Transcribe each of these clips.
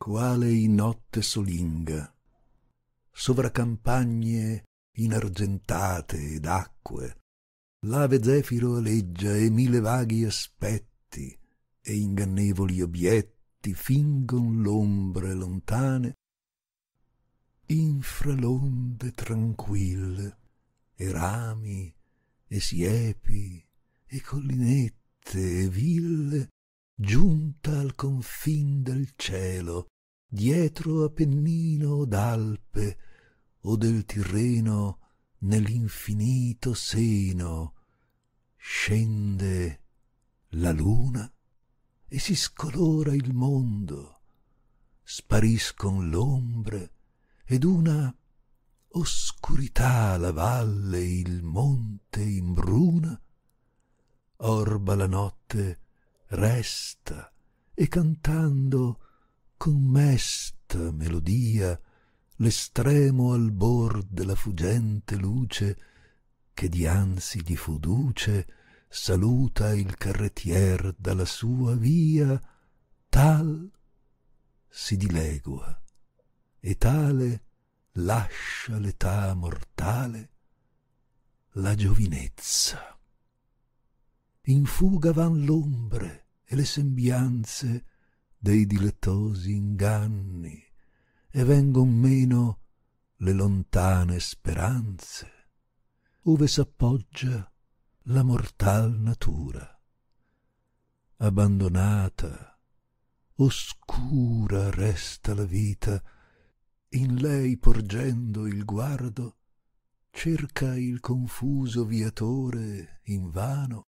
quale in notte solinga sovra campagne inargentate ed acque l'ave zefiro aleggia e mille vaghi aspetti e ingannevoli obietti fingon l'ombre lontane infra l'onde tranquille e rami e siepi e collinette e ville giunta al confin del cielo dietro Appennino d'Alpe o del Tirreno nell'infinito seno scende la luna e si scolora il mondo spariscon l'ombre ed una oscurità la valle il monte imbruna orba la notte resta e cantando con mesta melodia l'estremo albor della fuggente luce che dianzi gli fu duce saluta il carrettier dalla sua via tal si dilegua e tale lascia l'età mortale la giovinezza in fuga van l'ombre e le sembianze dei dilettosi inganni e vengon meno le lontane speranze ove s'appoggia la mortal natura abbandonata oscura resta la vita in lei porgendo il guardo cerca il confuso viatore invano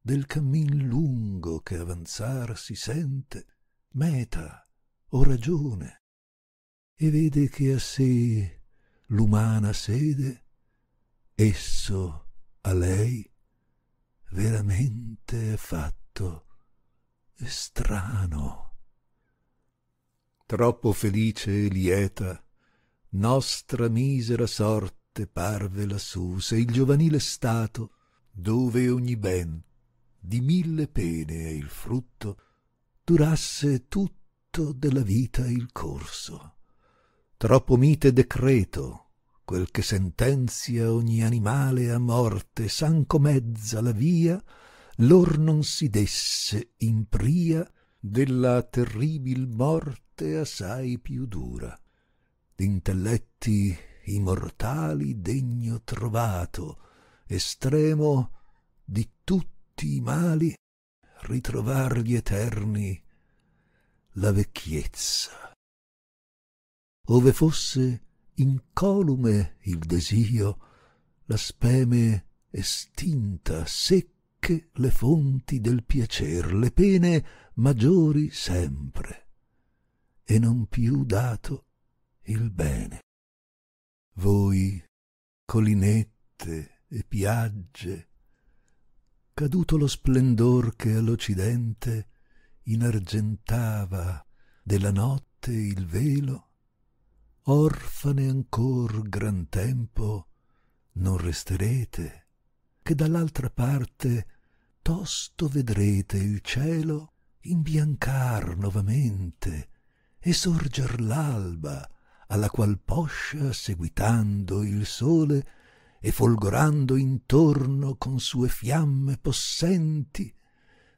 del cammin lungo che avanzar si sente meta o ragione e vede che a sé l'umana sede esso a lei veramente è fatto strano troppo felice e lieta nostra misera sorte parve lassù se il giovanile stato dove ogni ben di mille pene e il frutto durasse tutto della vita il corso troppo mite decreto quel che sentenzia ogni animale a morte sanco mezza la via lor non si desse in pria della terribil morte assai più dura d'intelletti immortali degno trovato estremo di tutto tutti i mali, gli eterni la vecchiezza. Ove fosse incolume il desio, la speme estinta, secche le fonti del piacer, le pene maggiori sempre, e non più dato il bene. Voi, collinette e piagge, caduto lo splendor che all'occidente inargentava della notte il velo, orfane ancor gran tempo non resterete, che dall'altra parte tosto vedrete il cielo imbiancar novamente e sorger l'alba alla qual poscia seguitando il sole e folgorando intorno con sue fiamme possenti,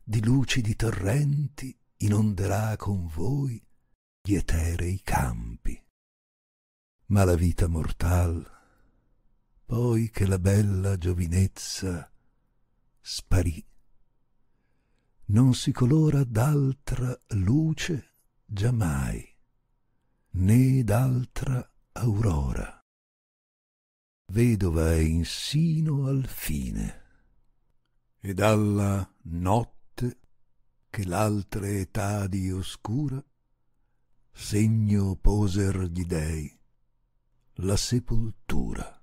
di lucidi torrenti inonderà con voi gli eterei campi. Ma la vita mortal, poi che la bella giovinezza sparì, non si colora d'altra luce giammai, né d'altra aurora vedova è insino al fine ed alla notte che l'altre etadi oscura segno poser gli dei la sepoltura